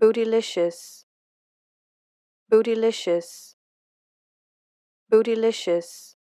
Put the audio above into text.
bootylicious bootylicious bootylicious